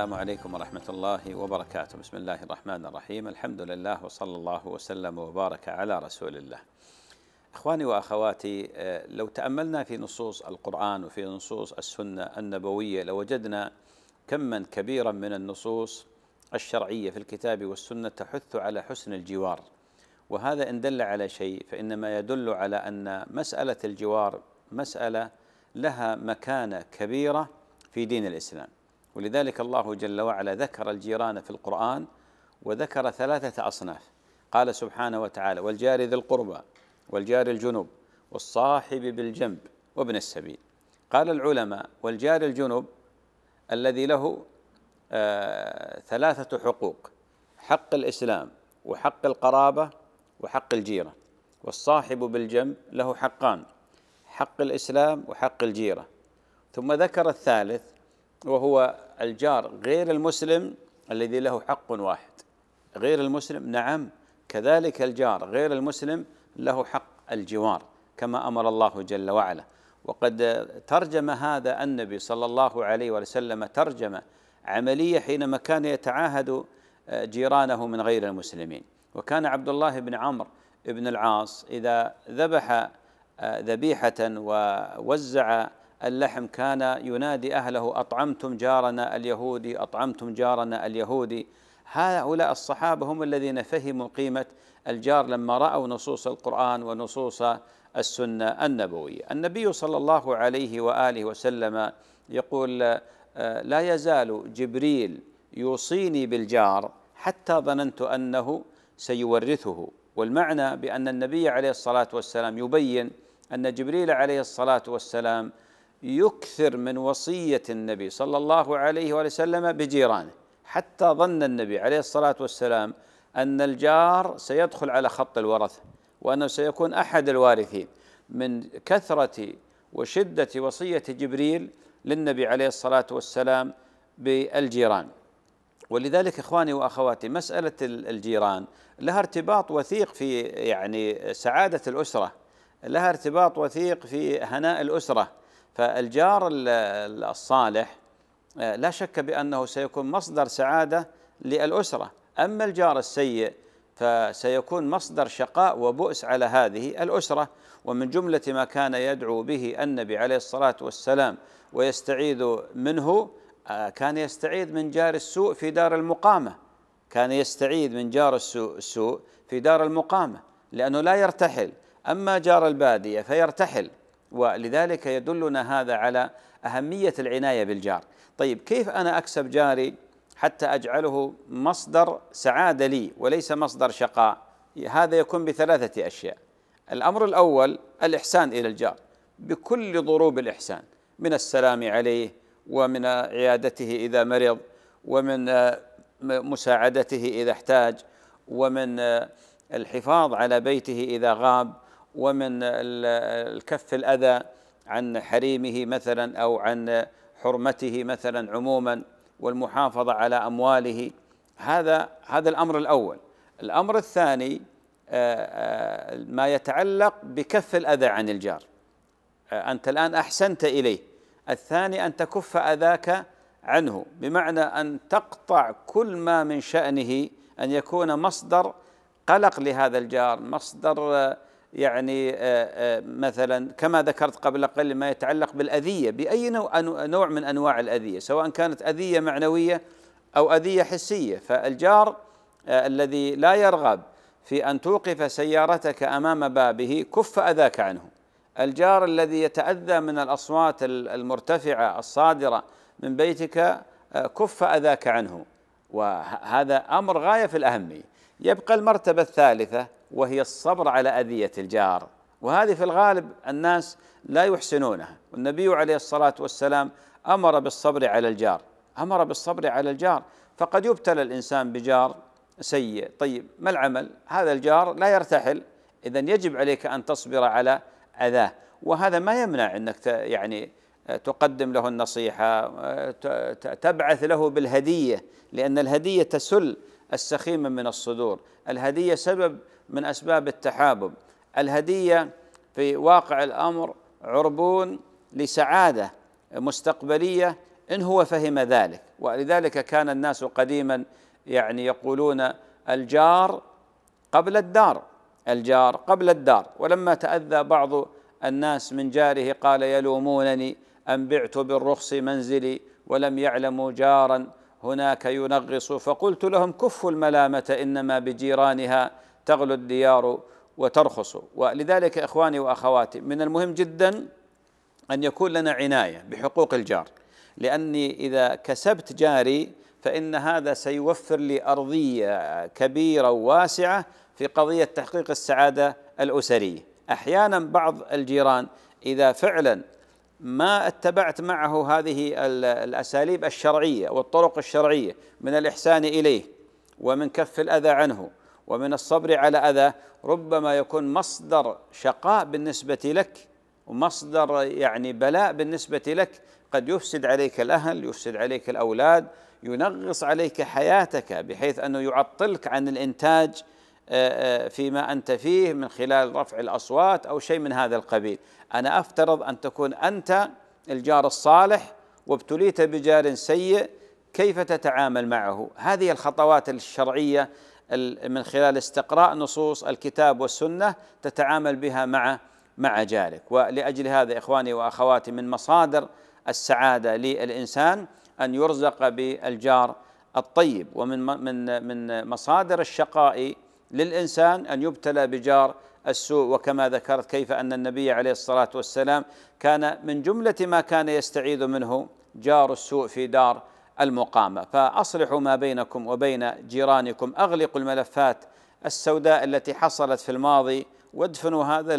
السلام عليكم ورحمة الله وبركاته بسم الله الرحمن الرحيم الحمد لله وصلى الله وسلم وبارك على رسول الله إخواني وأخواتي آه، لو تأملنا في نصوص القرآن وفي نصوص السنة النبوية لوجدنا كما كبيرا من النصوص الشرعية في الكتاب والسنة تحث على حسن الجوار وهذا إن دل على شيء فإنما يدل على أن مسألة الجوار مسألة لها مكانة كبيرة في دين الإسلام ولذلك الله جل وعلا ذكر الجيران في القرآن وذكر ثلاثة أصناف قال سبحانه وتعالى والجار ذي القربى والجار الجنوب والصاحب بالجنب وابن السبيل قال العلماء والجار الجنوب الذي له آه ثلاثة حقوق حق الإسلام وحق القرابة وحق الجيرة والصاحب بالجنب له حقان حق الإسلام وحق الجيرة ثم ذكر الثالث وهو الجار غير المسلم الذي له حق واحد غير المسلم نعم كذلك الجار غير المسلم له حق الجوار كما امر الله جل وعلا وقد ترجم هذا النبي صلى الله عليه وسلم ترجمه عمليه حينما كان يتعاهد آه، جيرانه من غير المسلمين وكان عبد الله بن عمرو بن العاص اذا ذبح آه، ذبيحه ووزع اللحم كان ينادي أهله أطعمتم جارنا اليهودي أطعمتم جارنا اليهودي هؤلاء الصحابة هم الذين فهموا قيمة الجار لما رأوا نصوص القرآن ونصوص السنة النبوية النبي صلى الله عليه وآله وسلم يقول آه، لا يزال جبريل يوصيني بالجار حتى ظننت أنه سيورثه والمعنى بأن النبي عليه الصلاة والسلام يبين أن جبريل عليه الصلاة والسلام يكثر من وصية النبي صلى الله عليه وسلم بجيرانه حتى ظن النبي عليه الصلاة والسلام أن الجار سيدخل على خط الورثة وأنه سيكون أحد الوارثين من كثرة وشدة وصية جبريل للنبي عليه الصلاة والسلام بالجيران ولذلك اخواني واخواتي مساله الجيران لها ارتباط وثيق في يعني سعاده الاسره لها ارتباط وثيق في هناء الاسره فالجار الصالح آه، لا شك بأنه سيكون مصدر سعادة للأسرة أما الجار السيء فسيكون مصدر شقاء وبؤس على هذه الأسرة ومن جملة ما كان يدعو به النبي عليه الصلاة والسلام ويستعيذ منه آه، كان يستعيذ من جار السوء في دار المقامة كان يستعيذ من جار السوء في دار المقامة لأنه لا يرتحل أما جار البادية فيرتحل ولذلك يدلنا هذا على أهمية العناية بالجار طيب كيف أنا أكسب جاري حتى أجعله مصدر سعادة لي وليس مصدر شقاء هذا يكون بثلاثة أشياء الأمر الأول الإحسان إلى الجار بكل ضروب الإحسان من السلام عليه ومن عيادته إذا مرض ومن مساعدته إذا احتاج ومن الحفاظ على بيته إذا غاب ومن الكف الأذى عن حريمه مثلا أو عن حرمته مثلا عموما والمحافظة على أمواله هذا هذا الأمر الأول الأمر الثاني آه، آه، ما يتعلق بكف الأذى عن الجار آه، أنت الآن أحسنت إليه الثاني أن تكف أذاك عنه بمعنى أن تقطع كل ما من شأنه أن يكون مصدر قلق لهذا الجار مصدر يعني آه، آه، مثلا كما ذكرت قبل قليل ما يتعلق بالأذية بأي نوع, من أنواع الأذية سواء كانت أذية معنوية أو أذية حسية فالجار آه، الذي لا يرغب في أن توقف سيارتك أمام بابه كف أذاك عنه الجار الذي يتأذى من الأصوات المرتفعة الصادرة من بيتك كف أذاك عنه وهذا أمر غاية في الأهمية يبقى المرتبة الثالثة وهي الصبر على أذية الجار وهذه في الغالب الناس لا يحسنونها والنبي عليه الصلاة والسلام أمر بالصبر على الجار أمر بالصبر على الجار فقد يبتلى الإنسان بجار سيء طيب ما العمل هذا الجار لا يرتحل إذا يجب عليك أن تصبر على أذاه وهذا ما يمنع أنك يعني آه، تقدم له النصيحة آه، تبعث له بالهدية لأن الهدية تسل السخيمة من الصدور الهدية سبب من أسباب التحابب الهدية في واقع الأمر عربون لسعادة مستقبلية إن هو فهم ذلك ولذلك كان الناس قديما يعني يقولون الجار قبل الدار الجار قبل الدار ولما تأذى بعض الناس من جاره قال يلومونني أن بعت بالرخص منزلي ولم يعلموا جارا هناك ينغص فقلت لهم كفوا الملامة إنما بجيرانها تغلو الديار وترخص ولذلك اخواني واخواتي من المهم جدا ان يكون لنا عنايه بحقوق الجار لاني اذا كسبت جاري فان هذا سيوفر لي ارضيه كبيره واسعه في قضيه تحقيق السعاده الاسريه احيانا بعض الجيران اذا فعلا ما اتبعت معه هذه الاساليب الشرعيه والطرق الشرعيه من الاحسان اليه ومن كف الاذى عنه ومن الصبر على أذى ربما يكون مصدر شقاء بالنسبة لك ومصدر يعني بلاء بالنسبة لك قد يفسد عليك الأهل يفسد عليك الأولاد ينغص عليك حياتك بحيث أنه يعطلك عن الإنتاج آه، آه، فيما أنت فيه من خلال رفع الأصوات أو شيء من هذا القبيل أنا أفترض أن تكون أنت الجار الصالح وابتليت بجار سيء كيف تتعامل معه هذه الخطوات الشرعيه من خلال استقراء نصوص الكتاب والسنه تتعامل بها مع مع جارك ولاجل هذا اخواني واخواتي من مصادر السعاده للانسان ان يرزق بالجار الطيب ومن من من مصادر الشقاء للانسان ان يبتلى بجار السوء وكما ذكرت كيف ان النبي عليه الصلاه والسلام كان من جمله ما كان يستعيذ منه جار السوء في دار المقامة فأصلحوا ما بينكم وبين جيرانكم أغلقوا الملفات السوداء التي حصلت في الماضي وادفنوا هذا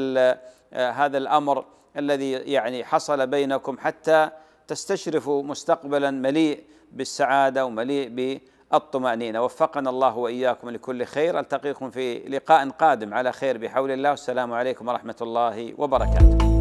هذا الأمر الذي يعني حصل بينكم حتى تستشرفوا مستقبلا مليء بالسعادة ومليء بالطمأنينة وفقنا الله وإياكم لكل خير ألتقيكم في لقاء قادم على خير بحول الله والسلام عليكم ورحمة الله وبركاته